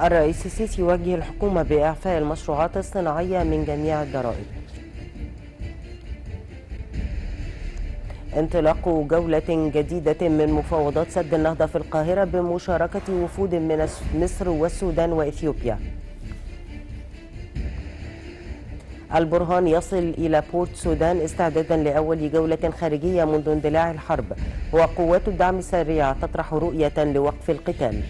الرئيس السيسي يوجه الحكومة بإعفاء المشروعات الصناعية من جميع الضرائب انطلاق جولة جديدة من مفاوضات سد النهضة في القاهرة بمشاركة وفود من مصر والسودان وإثيوبيا البرهان يصل إلى بورت سودان استعدادا لأول جولة خارجية منذ اندلاع الحرب وقوات الدعم السريع تطرح رؤية لوقف القتال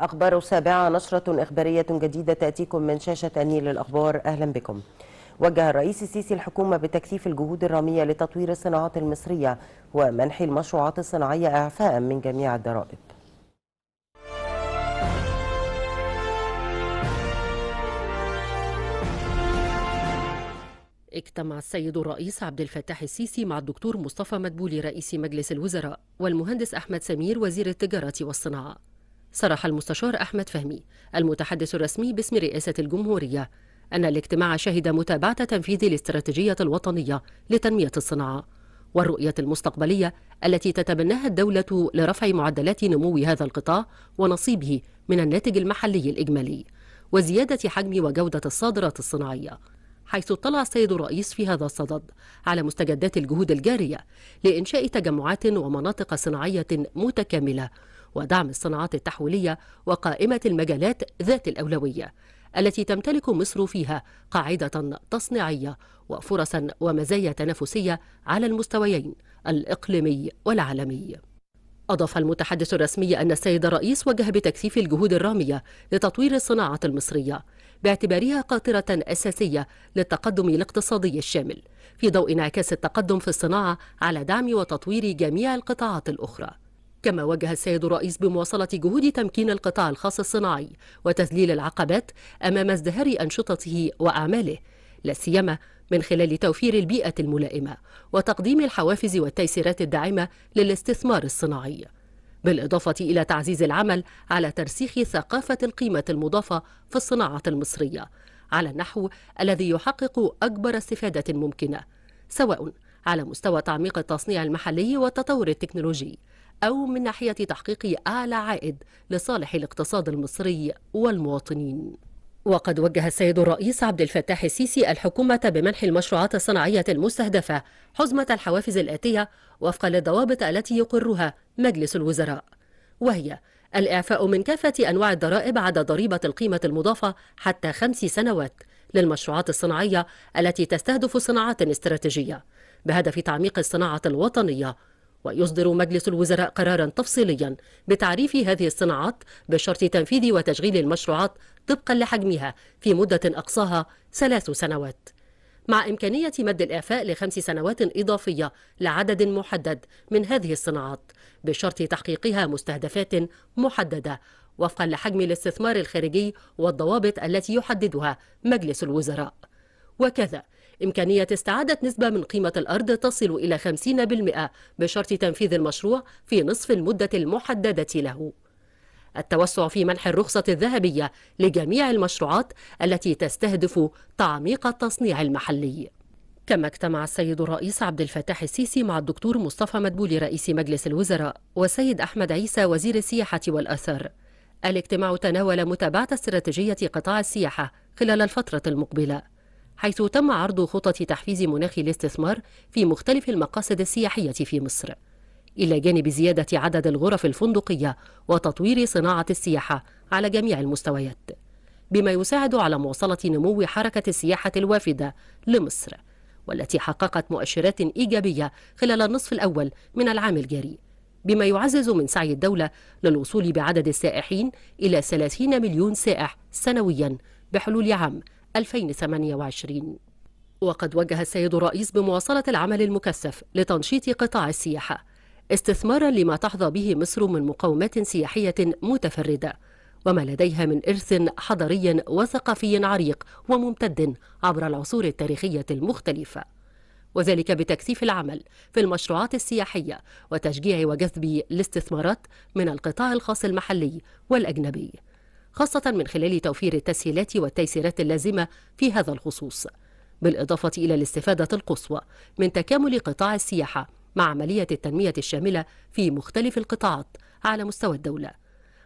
أخبار سابعة نشرة إخبارية جديدة تأتيكم من شاشة نيل الأخبار أهلا بكم وجه الرئيس السيسي الحكومة بتكثيف الجهود الرامية لتطوير الصناعات المصرية ومنح المشروعات الصناعية إعفاء من جميع الضرائب اجتمع السيد الرئيس عبد الفتاح السيسي مع الدكتور مصطفى مدبولي رئيس مجلس الوزراء والمهندس أحمد سمير وزير التجارة والصناعة صرح المستشار أحمد فهمي المتحدث الرسمي باسم رئاسة الجمهورية أن الاجتماع شهد متابعة تنفيذ الاستراتيجية الوطنية لتنمية الصناعة والرؤية المستقبلية التي تتبناها الدولة لرفع معدلات نمو هذا القطاع ونصيبه من الناتج المحلي الإجمالي وزيادة حجم وجودة الصادرات الصناعية حيث اطلع السيد الرئيس في هذا الصدد على مستجدات الجهود الجارية لإنشاء تجمعات ومناطق صناعية متكاملة ودعم الصناعات التحويلية وقائمة المجالات ذات الأولوية التي تمتلك مصر فيها قاعدة تصنيعية وفرصا ومزايا تنافسية على المستويين الإقليمي والعالمي أضاف المتحدث الرسمي أن السيد الرئيس وجه بتكثيف الجهود الرامية لتطوير الصناعة المصرية باعتبارها قاطرة أساسية للتقدم الاقتصادي الشامل في ضوء انعكاس التقدم في الصناعة على دعم وتطوير جميع القطاعات الأخرى كما وجه السيد الرئيس بمواصلة جهود تمكين القطاع الخاص الصناعي وتذليل العقبات أمام ازدهار أنشطته وأعماله لا سيما من خلال توفير البيئة الملائمة وتقديم الحوافز والتيسيرات الداعمة للاستثمار الصناعي بالإضافة إلى تعزيز العمل على ترسيخ ثقافة القيمة المضافة في الصناعة المصرية على النحو الذي يحقق أكبر استفادة ممكنة سواء على مستوى تعميق التصنيع المحلي والتطور التكنولوجي أو من ناحية تحقيق أعلى عائد لصالح الاقتصاد المصري والمواطنين وقد وجه السيد الرئيس عبد الفتاح السيسي الحكومة بمنح المشروعات الصناعية المستهدفة حزمة الحوافز الآتية وفقا للضوابط التي يقرها مجلس الوزراء وهي الإعفاء من كافة أنواع الضرائب عدا ضريبة القيمة المضافة حتى خمس سنوات للمشروعات الصناعية التي تستهدف صناعات استراتيجية بهدف تعميق الصناعة الوطنية ويصدر مجلس الوزراء قرارا تفصيليا بتعريف هذه الصناعات بشرط تنفيذ وتشغيل المشروعات طبقا لحجمها في مدة أقصاها ثلاث سنوات مع إمكانية مد الإعفاء لخمس سنوات إضافية لعدد محدد من هذه الصناعات بشرط تحقيقها مستهدفات محددة وفقا لحجم الاستثمار الخارجي والضوابط التي يحددها مجلس الوزراء وكذا إمكانية استعادة نسبة من قيمة الأرض تصل إلى 50% بشرط تنفيذ المشروع في نصف المدة المحددة له التوسع في منح الرخصة الذهبية لجميع المشروعات التي تستهدف تعميق التصنيع المحلي كما اجتمع السيد الرئيس عبد الفتاح السيسي مع الدكتور مصطفى مدبولي رئيس مجلس الوزراء والسيد أحمد عيسى وزير السياحة والأثر الاجتماع تناول متابعة استراتيجية قطاع السياحة خلال الفترة المقبلة حيث تم عرض خطط تحفيز مناخ الاستثمار في مختلف المقاصد السياحية في مصر إلى جانب زيادة عدد الغرف الفندقية وتطوير صناعة السياحة على جميع المستويات بما يساعد على مواصلة نمو حركة السياحة الوافدة لمصر والتي حققت مؤشرات إيجابية خلال النصف الأول من العام الجاري بما يعزز من سعي الدولة للوصول بعدد السائحين إلى 30 مليون سائح سنويا بحلول عام 2028 وقد وجه السيد الرئيس بمواصلة العمل المكثف لتنشيط قطاع السياحة استثمارا لما تحظى به مصر من مقومات سياحية متفردة وما لديها من إرث حضري وثقافي عريق وممتد عبر العصور التاريخية المختلفة وذلك بتكثيف العمل في المشروعات السياحية وتشجيع وجذب الاستثمارات من القطاع الخاص المحلي والأجنبي خاصة من خلال توفير التسهيلات والتيسيرات اللازمة في هذا الخصوص بالإضافة إلى الاستفادة القصوى من تكامل قطاع السياحة مع عملية التنمية الشاملة في مختلف القطاعات على مستوى الدولة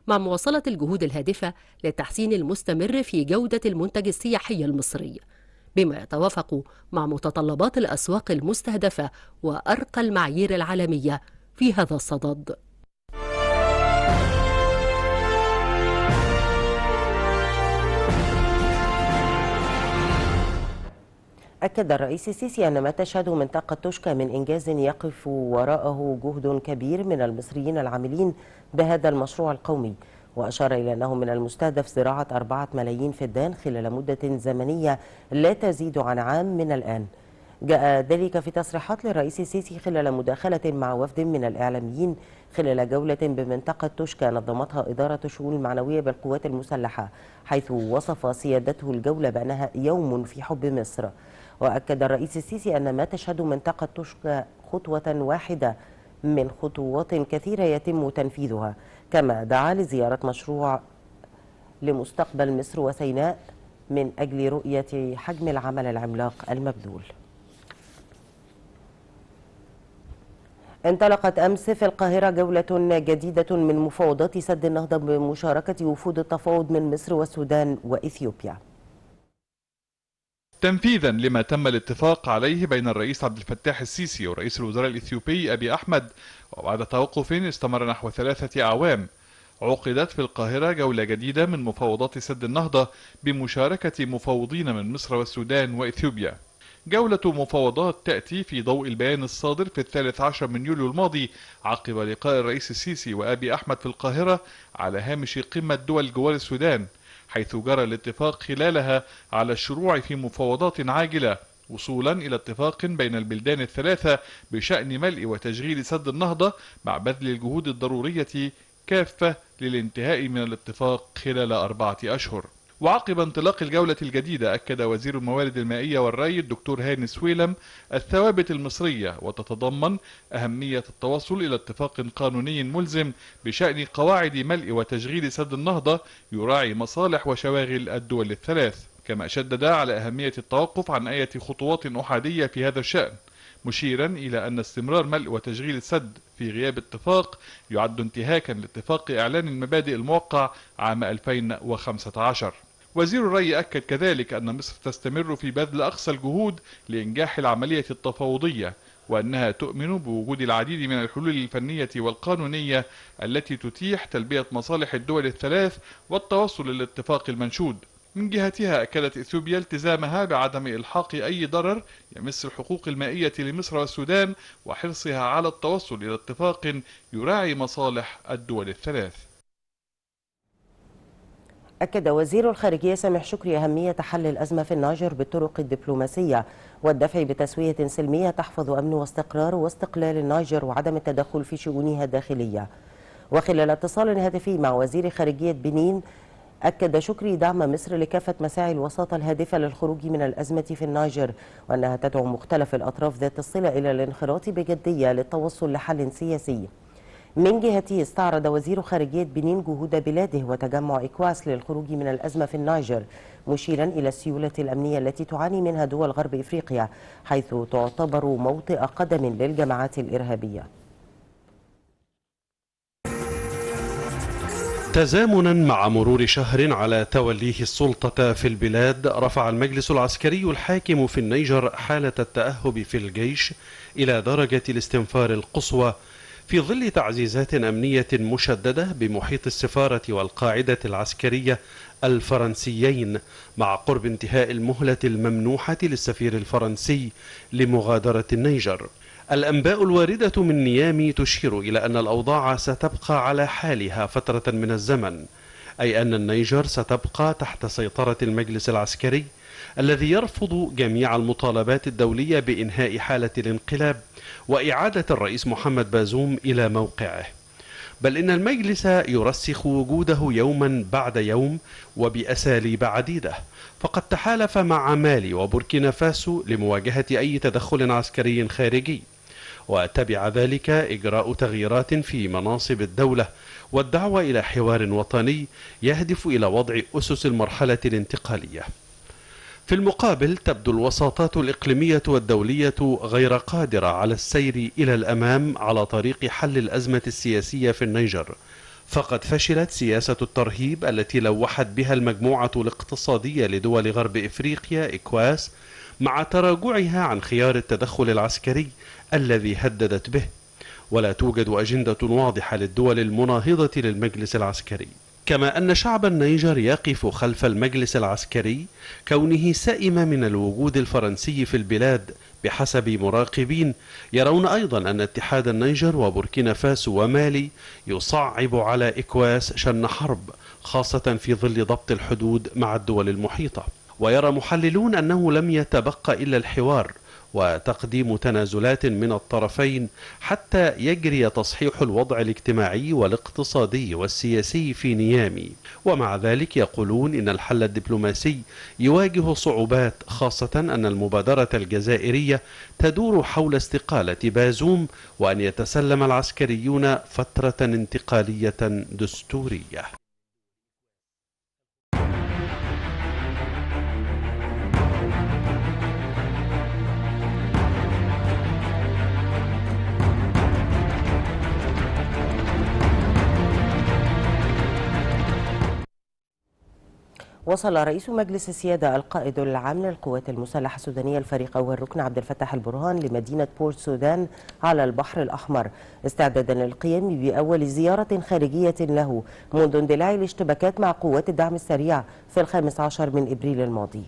مع مواصلة الجهود الهادفة للتحسين المستمر في جودة المنتج السياحي المصري بما يتوافق مع متطلبات الأسواق المستهدفة وأرقى المعايير العالمية في هذا الصدد أكد الرئيس السيسي أن ما تشهده منطقة توشكا من إنجاز يقف وراءه جهد كبير من المصريين العاملين بهذا المشروع القومي وأشار إلى أنه من المستهدف زراعة أربعة ملايين فدان خلال مدة زمنية لا تزيد عن عام من الآن جاء ذلك في تصريحات للرئيس السيسي خلال مداخلة مع وفد من الإعلاميين خلال جولة بمنطقة توشكا نظمتها إدارة الشؤون المعنوية بالقوات المسلحة حيث وصف سيادته الجولة بأنها يوم في حب مصر وأكد الرئيس السيسي أن ما تشهده منطقة توشكا خطوة واحدة من خطوات كثيرة يتم تنفيذها كما دعا لزيارة مشروع لمستقبل مصر وسيناء من أجل رؤية حجم العمل العملاق المبذول انطلقت أمس في القاهرة جولة جديدة من مفاوضات سد النهضة بمشاركة وفود التفاوض من مصر والسودان وإثيوبيا تنفيذا لما تم الاتفاق عليه بين الرئيس عبد الفتاح السيسي ورئيس الوزراء الإثيوبي أبي أحمد وبعد توقف استمر نحو ثلاثة أعوام عقدت في القاهرة جولة جديدة من مفاوضات سد النهضة بمشاركة مفاوضين من مصر والسودان وإثيوبيا جولة مفاوضات تأتي في ضوء البيان الصادر في الثالث عشر من يوليو الماضي عقب لقاء الرئيس السيسي وأبي أحمد في القاهرة على هامش قمة دول جوار السودان حيث جرى الاتفاق خلالها على الشروع في مفاوضات عاجلة وصولا إلى اتفاق بين البلدان الثلاثة بشأن ملء وتشغيل سد النهضة مع بذل الجهود الضرورية كافة للانتهاء من الاتفاق خلال أربعة أشهر وعقب انطلاق الجولة الجديدة أكد وزير الموارد المائية والري الدكتور هاني سويلم الثوابت المصرية وتتضمن أهمية التوصل إلى اتفاق قانوني ملزم بشأن قواعد ملء وتشغيل سد النهضة يراعي مصالح وشواغل الدول الثلاث كما شدد على أهمية التوقف عن أي خطوات أحادية في هذا الشأن مشيرا إلى أن استمرار ملء وتشغيل السد في غياب اتفاق يعد انتهاكا لاتفاق إعلان المبادئ الموقع عام 2015 وزير الري أكد كذلك أن مصر تستمر في بذل أقصى الجهود لإنجاح العملية التفاوضية وأنها تؤمن بوجود العديد من الحلول الفنية والقانونية التي تتيح تلبية مصالح الدول الثلاث والتوصل للاتفاق المنشود من جهتها أكدت إثيوبيا التزامها بعدم إلحاق أي ضرر يمس الحقوق المائية لمصر والسودان وحرصها على التوصل إلى اتفاق يراعي مصالح الدول الثلاث أكد وزير الخارجية سامح شكري أهمية حل الأزمة في النيجر بالطرق الدبلوماسية والدفع بتسوية سلمية تحفظ أمن واستقرار واستقلال النيجر وعدم التدخل في شؤونها الداخلية وخلال اتصال هاتفي مع وزير خارجية بنين أكد شكري دعم مصر لكافة مساعي الوساطة الهادفة للخروج من الأزمة في النيجر وأنها تدعو مختلف الأطراف ذات الصلة إلى الانخراط بجدية للتوصل لحل سياسي من جهته استعرض وزير خارجية بنين جهود بلاده وتجمع إكواس للخروج من الأزمة في النيجر مشيرا إلى السيولة الأمنية التي تعاني منها دول غرب إفريقيا حيث تعتبر موطئ قدم للجماعات الإرهابية تزامنا مع مرور شهر على توليه السلطة في البلاد رفع المجلس العسكري الحاكم في النيجر حالة التأهب في الجيش إلى درجة الاستنفار القصوى في ظل تعزيزات أمنية مشددة بمحيط السفارة والقاعدة العسكرية الفرنسيين مع قرب انتهاء المهلة الممنوحة للسفير الفرنسي لمغادرة النيجر الأنباء الواردة من نيامي تشير إلى أن الأوضاع ستبقى على حالها فترة من الزمن أي أن النيجر ستبقى تحت سيطرة المجلس العسكري الذي يرفض جميع المطالبات الدولية بإنهاء حالة الانقلاب وإعادة الرئيس محمد بازوم إلى موقعه بل إن المجلس يرسخ وجوده يوما بعد يوم وبأساليب عديدة فقد تحالف مع مالي وبوركينا فاسو لمواجهة أي تدخل عسكري خارجي وتبع ذلك إجراء تغييرات في مناصب الدولة والدعوة إلى حوار وطني يهدف إلى وضع أسس المرحلة الانتقالية في المقابل تبدو الوساطات الإقليمية والدولية غير قادرة على السير إلى الأمام على طريق حل الأزمة السياسية في النيجر فقد فشلت سياسة الترهيب التي لوحت بها المجموعة الاقتصادية لدول غرب إفريقيا إكواس مع تراجعها عن خيار التدخل العسكري الذي هددت به ولا توجد أجندة واضحة للدول المناهضة للمجلس العسكري كما أن شعب النيجر يقف خلف المجلس العسكري كونه سئم من الوجود الفرنسي في البلاد بحسب مراقبين يرون أيضا أن اتحاد النيجر وبوركينا فاسو ومالي يصعب على إكواس شن حرب خاصة في ظل ضبط الحدود مع الدول المحيطة ويرى محللون أنه لم يتبقى إلا الحوار وتقديم تنازلات من الطرفين حتى يجري تصحيح الوضع الاجتماعي والاقتصادي والسياسي في نيامي ومع ذلك يقولون إن الحل الدبلوماسي يواجه صعوبات خاصة أن المبادرة الجزائرية تدور حول استقالة بازوم وأن يتسلم العسكريون فترة انتقالية دستورية وصل رئيس مجلس السيادة القائد العام للقوات المسلحة السودانية الفريق أول ركن عبد الفتاح البرهان لمدينة بورت سودان على البحر الأحمر استعدادا للقيام بأول زيارة خارجية له منذ اندلاع الاشتباكات مع قوات الدعم السريع في الخامس عشر من إبريل الماضي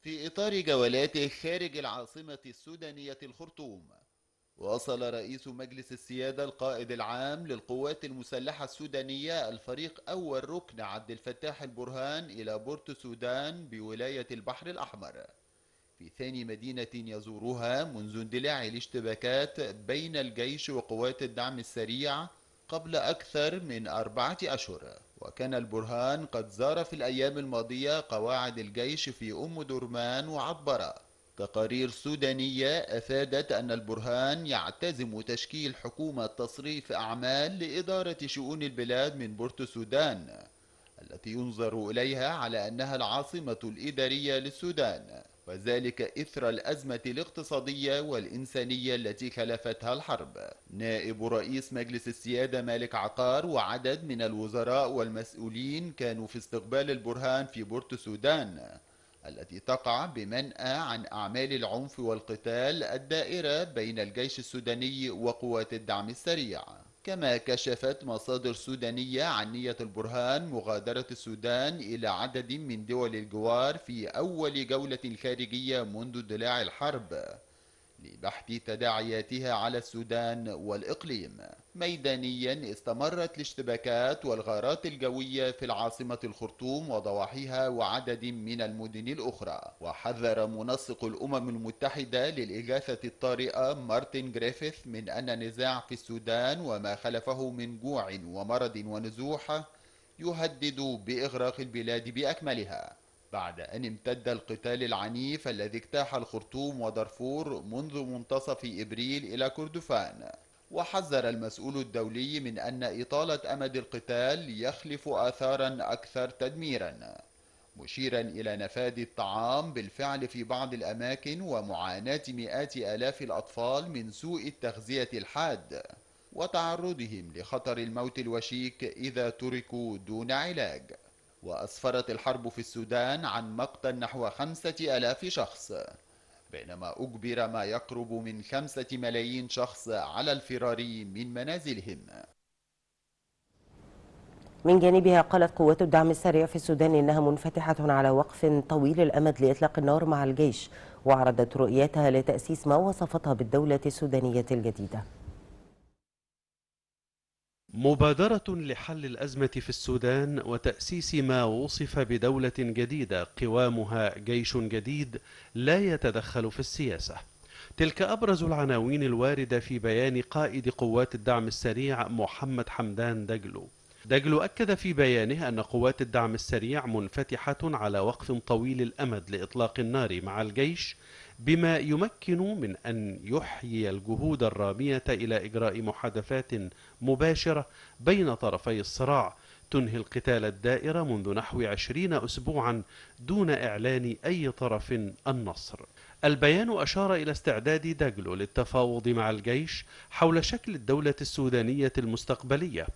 في إطار جولاته خارج العاصمة السودانية الخرطوم وصل رئيس مجلس السيادة القائد العام للقوات المسلحة السودانية الفريق أول ركن عبد الفتاح البرهان إلى بورت سودان بولاية البحر الأحمر في ثاني مدينة يزورها منذ اندلاع الاشتباكات بين الجيش وقوات الدعم السريع قبل أكثر من أربعة أشهر وكان البرهان قد زار في الأيام الماضية قواعد الجيش في أم درمان وعطبرة تقارير سودانية أفادت أن البرهان يعتزم تشكيل حكومة تصريف أعمال لإدارة شؤون البلاد من بورتو السودان التي ينظر إليها على أنها العاصمة الإدارية للسودان وذلك إثر الأزمة الاقتصادية والإنسانية التي خلفتها الحرب نائب رئيس مجلس السيادة مالك عقار وعدد من الوزراء والمسؤولين كانوا في استقبال البرهان في بورتو السودان التي تقع بمنأى عن أعمال العنف والقتال الدائرة بين الجيش السوداني وقوات الدعم السريع كما كشفت مصادر سودانية عن نية البرهان مغادرة السودان إلى عدد من دول الجوار في أول جولة خارجية منذ اندلاع الحرب لبحث تداعياتها على السودان والإقليم ميدانيا استمرت الاشتباكات والغارات الجوية في العاصمة الخرطوم وضواحيها وعدد من المدن الأخرى وحذر منسق الأمم المتحدة للإغاثة الطارئة مارتن جريفيث من أن النزاع في السودان وما خلفه من جوع ومرض ونزوح يهدد بإغراق البلاد بأكملها بعد أن امتد القتال العنيف الذي اجتاح الخرطوم ودارفور منذ منتصف إبريل إلى كردفان وحذر المسؤول الدولي من أن إطالة أمد القتال يخلف آثارا أكثر تدميرا مشيرا إلى نفاد الطعام بالفعل في بعض الأماكن ومعاناة مئات آلاف الأطفال من سوء التغذية الحاد وتعرضهم لخطر الموت الوشيك إذا تركوا دون علاج وأسفرت الحرب في السودان عن مقتل نحو خمسة ألاف شخص بينما أجبر ما يقرب من خمسة ملايين شخص على الفرار من منازلهم من جانبها قالت قوات الدعم السريع في السودان إنها منفتحة على وقف طويل الأمد لإطلاق النار مع الجيش وعرضت رؤيتها لتأسيس ما وصفتها بالدولة السودانية الجديدة مبادرة لحل الأزمة في السودان وتأسيس ما وصف بدولة جديدة قوامها جيش جديد لا يتدخل في السياسة تلك أبرز العناوين الواردة في بيان قائد قوات الدعم السريع محمد حمدان دجلو دجلو أكد في بيانه أن قوات الدعم السريع منفتحة على وقف طويل الأمد لإطلاق النار مع الجيش بما يمكن من أن يحيي الجهود الرامية إلى إجراء محادثات مباشرة بين طرفي الصراع تنهي القتال الدائرة منذ نحو عشرين أسبوعا دون إعلان أي طرف النصر البيان أشار إلى استعداد داجلو للتفاوض مع الجيش حول شكل الدولة السودانية المستقبلية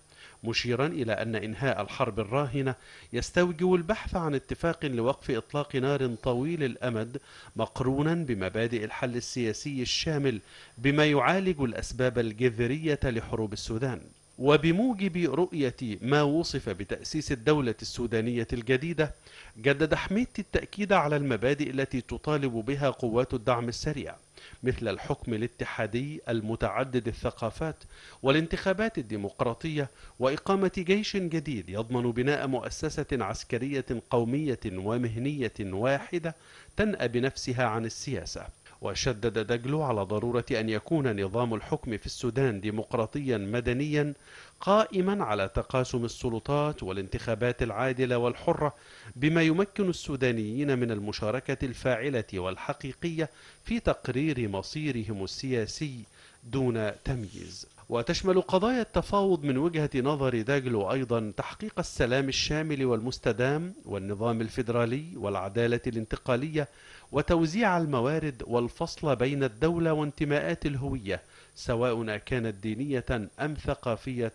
مشيرا إلى أن إنهاء الحرب الراهنة يستوجب البحث عن اتفاق لوقف إطلاق نار طويل الأمد مقرونا بمبادئ الحل السياسي الشامل بما يعالج الأسباب الجذرية لحروب السودان وبموجب رؤية ما وصف بتأسيس الدولة السودانية الجديدة جدد حميدتي التأكيد على المبادئ التي تطالب بها قوات الدعم السريع مثل الحكم الاتحادي المتعدد الثقافات والانتخابات الديمقراطية وإقامة جيش جديد يضمن بناء مؤسسة عسكرية قومية ومهنية واحدة تنأى بنفسها عن السياسة وشدد دجلو على ضرورة أن يكون نظام الحكم في السودان ديمقراطيا مدنيا قائما على تقاسم السلطات والانتخابات العادلة والحرة بما يمكن السودانيين من المشاركة الفاعلة والحقيقية في تقرير مصيرهم السياسي دون تمييز وتشمل قضايا التفاوض من وجهة نظر داجلو أيضا تحقيق السلام الشامل والمستدام والنظام الفيدرالي والعدالة الانتقالية وتوزيع الموارد والفصل بين الدولة وانتماءات الهوية سواء كانت دينية أم ثقافية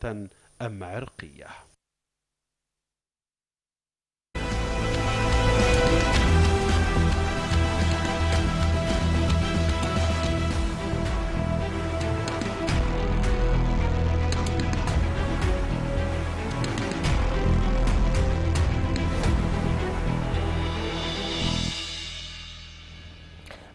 أم عرقية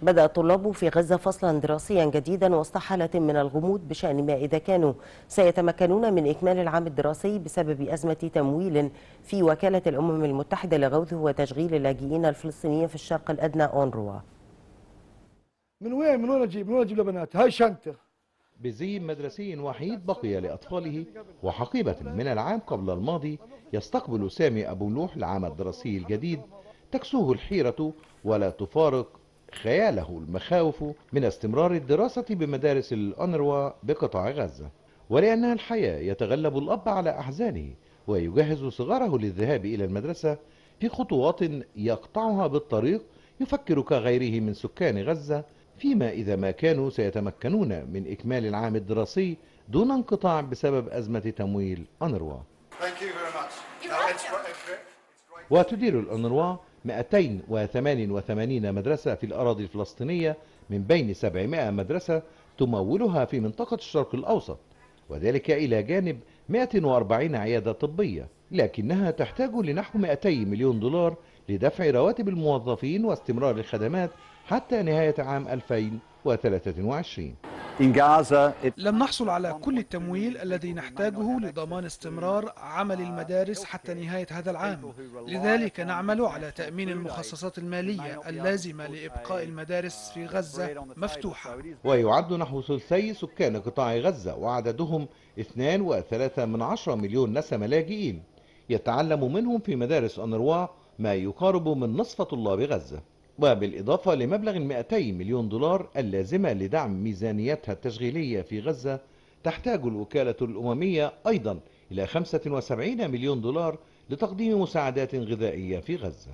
بدأ الطلاب في غزة فصلا دراسيا جديدا وسط حالة من الغموض بشأن ما إذا كانوا سيتمكنون من إكمال العام الدراسي بسبب أزمة تمويل في وكالة الأمم المتحدة لغوث وتشغيل اللاجئين الفلسطينيين في الشرق الأدنى أونروا من وين من وين أجيب من وين أجيب لبنات هاي شنطة بزي مدرسي وحيد بقي لأطفاله وحقيبة من العام قبل الماضي يستقبل سامي أبو نوح العام الدراسي الجديد تكسوه الحيرة ولا تفارق خياله المخاوف من استمرار الدراسة بمدارس الأنروا بقطاع غزة ولأنها الحياة يتغلب الأب على أحزانه ويجهز صغاره للذهاب إلى المدرسة في خطوات يقطعها بالطريق يفكر كغيره من سكان غزة فيما إذا ما كانوا سيتمكنون من إكمال العام الدراسي دون انقطاع بسبب أزمة تمويل أنروا وتدير الأنروا 288 مدرسة في الأراضي الفلسطينية من بين 700 مدرسة تمولها في منطقة الشرق الأوسط وذلك إلى جانب 140 عيادة طبية لكنها تحتاج لنحو 200 مليون دولار لدفع رواتب الموظفين واستمرار الخدمات حتى نهاية عام 2023 لم نحصل على كل التمويل الذي نحتاجه لضمان استمرار عمل المدارس حتى نهاية هذا العام لذلك نعمل على تأمين المخصصات المالية اللازمة لإبقاء المدارس في غزة مفتوحة ويعد نحو ثلثي سكان قطاع غزة وعددهم 2.3 من 10 مليون نسمة لاجئين يتعلم منهم في مدارس أنروا ما يقارب من نصف طلاب غزة وبالإضافة لمبلغ 200 مليون دولار اللازمة لدعم ميزانيتها التشغيلية في غزة تحتاج الوكالة الأممية أيضا إلى 75 مليون دولار لتقديم مساعدات غذائية في غزة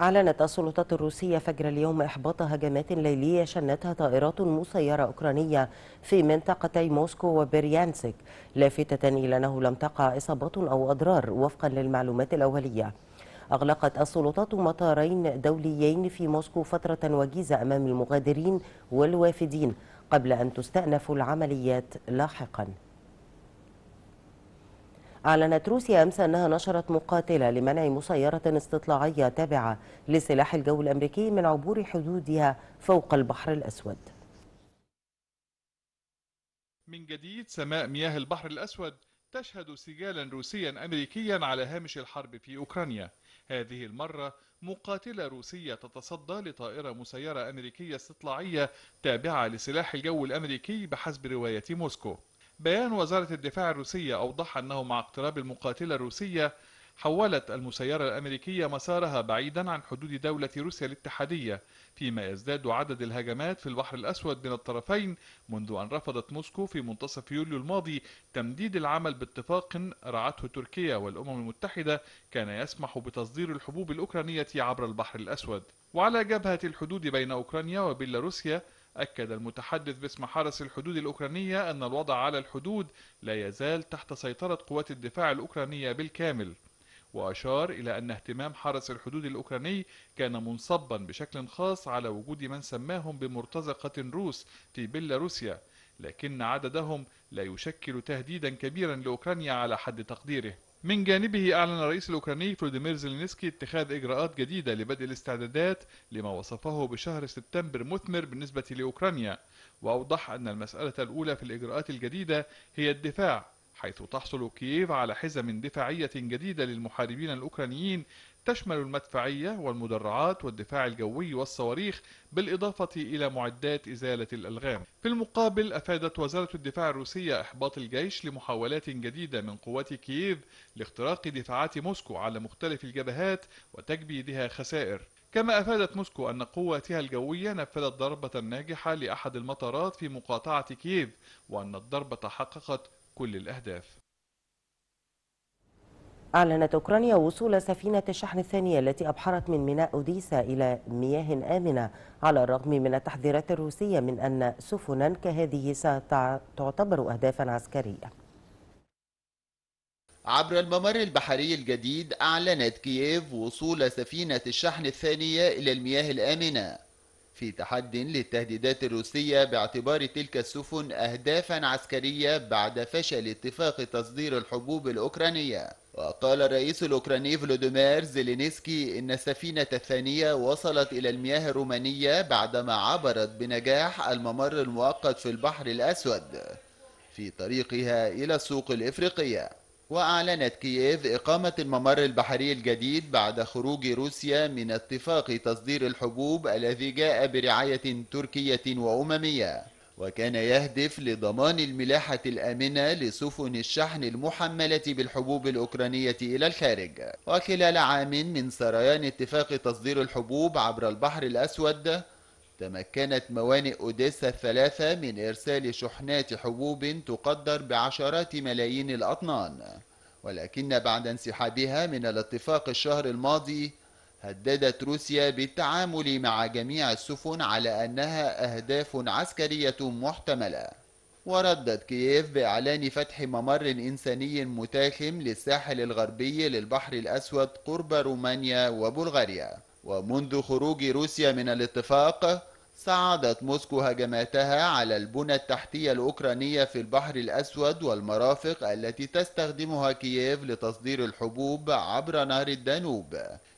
أعلنت السلطات الروسية فجر اليوم إحباط هجمات ليلية شنتها طائرات مسيرة أوكرانية في منطقتي موسكو وبريانسك لافتة إلى أنه لم تقع إصابات أو أضرار وفقا للمعلومات الأولية أغلقت السلطات مطارين دوليين في موسكو فترة وجيزة أمام المغادرين والوافدين قبل أن تستأنف العمليات لاحقاً أعلنت روسيا أمس أنها نشرت مقاتلة لمنع مسيرة استطلاعية تابعة لسلاح الجو الأمريكي من عبور حدودها فوق البحر الأسود من جديد سماء مياه البحر الأسود تشهد سجالا روسيا أمريكيا على هامش الحرب في أوكرانيا هذه المرة مقاتلة روسية تتصدى لطائرة مسيرة أمريكية استطلاعية تابعة لسلاح الجو الأمريكي بحسب رواية موسكو بيان وزارة الدفاع الروسية أوضح أنه مع اقتراب المقاتلة الروسية حولت المسيرة الأمريكية مسارها بعيدا عن حدود دولة روسيا الاتحادية فيما يزداد عدد الهجمات في البحر الأسود بين الطرفين منذ أن رفضت موسكو في منتصف يوليو الماضي تمديد العمل باتفاق رعته تركيا والأمم المتحدة كان يسمح بتصدير الحبوب الأوكرانية عبر البحر الأسود وعلى جبهة الحدود بين أوكرانيا وبيلاروسيا أكد المتحدث باسم حرس الحدود الأوكرانية أن الوضع على الحدود لا يزال تحت سيطرة قوات الدفاع الأوكرانية بالكامل وأشار إلى أن اهتمام حرس الحدود الأوكراني كان منصبا بشكل خاص على وجود من سماهم بمرتزقة روس في بيلاروسيا لكن عددهم لا يشكل تهديدا كبيرا لأوكرانيا على حد تقديره من جانبه أعلن الرئيس الأوكراني فلوديمير زيلينسكي اتخاذ إجراءات جديدة لبدء الاستعدادات لما وصفه بشهر سبتمبر مثمر بالنسبة لأوكرانيا وأوضح أن المسألة الأولى في الإجراءات الجديدة هي الدفاع حيث تحصل كييف على حزم دفاعية جديدة للمحاربين الأوكرانيين تشمل المدفعية والمدرعات والدفاع الجوي والصواريخ بالإضافة إلى معدات إزالة الألغام في المقابل أفادت وزارة الدفاع الروسية إحباط الجيش لمحاولات جديدة من قوات كييف لاختراق دفاعات موسكو على مختلف الجبهات وتجبيدها خسائر كما أفادت موسكو أن قواتها الجوية نفذت ضربة ناجحة لأحد المطارات في مقاطعة كييف وأن الضربة حققت كل الأهداف أعلنت أوكرانيا وصول سفينة الشحن الثانية التي أبحرت من ميناء أوديسا إلى مياه آمنة على الرغم من التحذيرات الروسية من أن سفنا كهذه ستعتبر أهدافا عسكرية عبر الممر البحري الجديد أعلنت كييف وصول سفينة الشحن الثانية إلى المياه الآمنة في تحد للتهديدات الروسية باعتبار تلك السفن أهدافا عسكرية بعد فشل اتفاق تصدير الحبوب الأوكرانية وقال الرئيس الأوكراني فلوديمير زيلينسكي إن السفينة الثانية وصلت إلى المياه الرومانية بعدما عبرت بنجاح الممر المؤقت في البحر الأسود في طريقها إلى السوق الإفريقية وأعلنت كييف إقامة الممر البحري الجديد بعد خروج روسيا من اتفاق تصدير الحبوب الذي جاء برعاية تركية وأممية وكان يهدف لضمان الملاحة الآمنة لسفن الشحن المحملة بالحبوب الأوكرانية إلى الخارج وخلال عام من سريان اتفاق تصدير الحبوب عبر البحر الأسود تمكنت موانئ أوديسا الثلاثة من إرسال شحنات حبوب تقدر بعشرات ملايين الأطنان ولكن بعد انسحابها من الاتفاق الشهر الماضي هددت روسيا بالتعامل مع جميع السفن على أنها أهداف عسكرية محتملة وردت كييف بإعلان فتح ممر إنساني متاخم للساحل الغربي للبحر الأسود قرب رومانيا وبلغاريا ومنذ خروج روسيا من الاتفاق صعدت موسكو هجماتها على البنى التحتية الأوكرانية في البحر الأسود والمرافق التي تستخدمها كييف لتصدير الحبوب عبر نهر الدانوب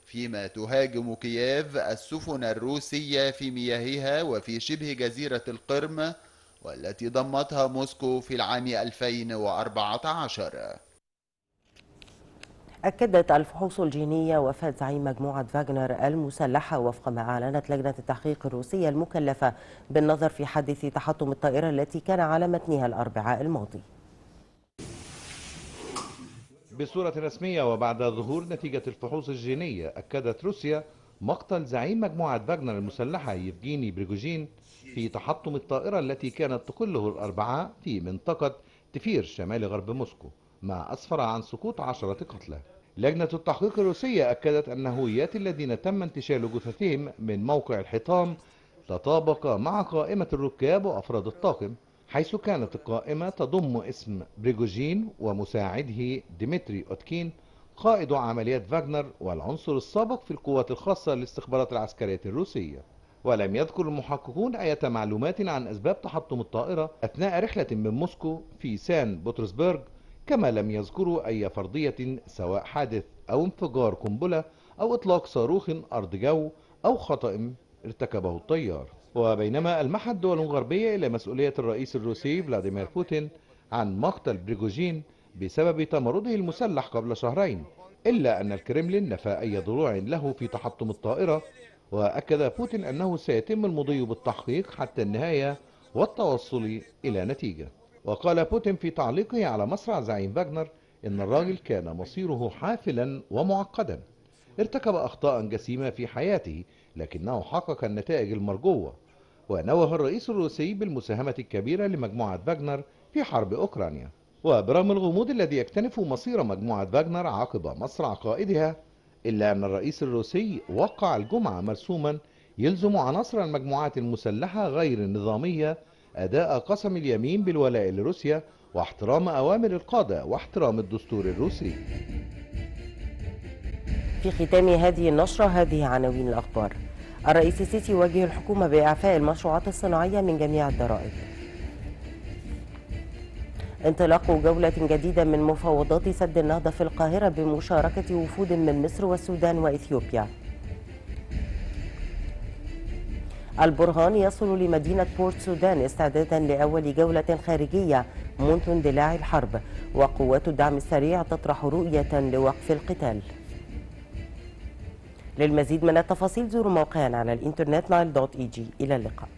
فيما تهاجم كييف السفن الروسية في مياهها وفي شبه جزيرة القرم والتي ضمتها موسكو في العام 2014 أكدت الفحوص الجينية وفاة زعيم مجموعة فاغنر المسلحة وفق ما أعلنت لجنة التحقيق الروسية المكلفة بالنظر في حادث تحطم الطائرة التي كان على متنها الأربعاء الماضي بصورة رسمية وبعد ظهور نتيجة الفحوص الجينية أكدت روسيا مقتل زعيم مجموعة فاغنر المسلحة يفجيني بريجوجين في تحطم الطائرة التي كانت تقله الأربعاء في منطقة تفير شمال غرب موسكو ما أسفر عن سقوط عشرة قتلى لجنة التحقيق الروسية أكدت أن هويات الذين تم انتشال جثثهم من موقع الحطام تطابق مع قائمة الركاب وأفراد الطاقم حيث كانت القائمة تضم اسم بريجوجين ومساعده ديمتري أوتكين قائد عمليات فاغنر والعنصر السابق في القوات الخاصة للاستخبارات العسكرية الروسية ولم يذكر المحققون أي معلومات عن أسباب تحطم الطائرة أثناء رحلة من موسكو في سان بطرسبرغ كما لم يذكروا أي فرضية سواء حادث أو انفجار قنبلة أو إطلاق صاروخ أرض جو أو خطأ ارتكبه الطيار وبينما ألمحت دول غربية إلى مسؤولية الرئيس الروسي فلاديمير بوتين عن مقتل بريغوجين بسبب تمرده المسلح قبل شهرين إلا أن الكرملين نفى أي ضلوع له في تحطم الطائرة وأكد بوتين أنه سيتم المضي بالتحقيق حتى النهاية والتوصل إلى نتيجة وقال بوتين في تعليقه على مصرع زعيم فاجنر إن الراجل كان مصيره حافلا ومعقدا ارتكب أخطاء جسيمة في حياته لكنه حقق النتائج المرجوة ونوه الرئيس الروسي بالمساهمة الكبيرة لمجموعة فاجنر في حرب أوكرانيا وبرغم الغموض الذي يكتنف مصير مجموعة فاجنر عقب مصرع قائدها إلا أن الرئيس الروسي وقع الجمعة مرسوما يلزم عناصر المجموعات المسلحة غير النظامية أداء قسم اليمين بالولاء لروسيا واحترام أوامر القادة واحترام الدستور الروسي في ختام هذه النشرة هذه عناوين الأخبار الرئيس السيسي يواجه الحكومة بإعفاء المشروعات الصناعية من جميع الضرائب انطلاق جولة جديدة من مفاوضات سد النهضة في القاهرة بمشاركة وفود من مصر والسودان وإثيوبيا البرهان يصل لمدينة بورت سودان استعدادا لأول جولة خارجية منذ اندلاع الحرب وقوات الدعم السريع تطرح رؤية لوقف القتال للمزيد من التفاصيل زوروا موقعنا على الانترنت نايل دوت اي جي إلى اللقاء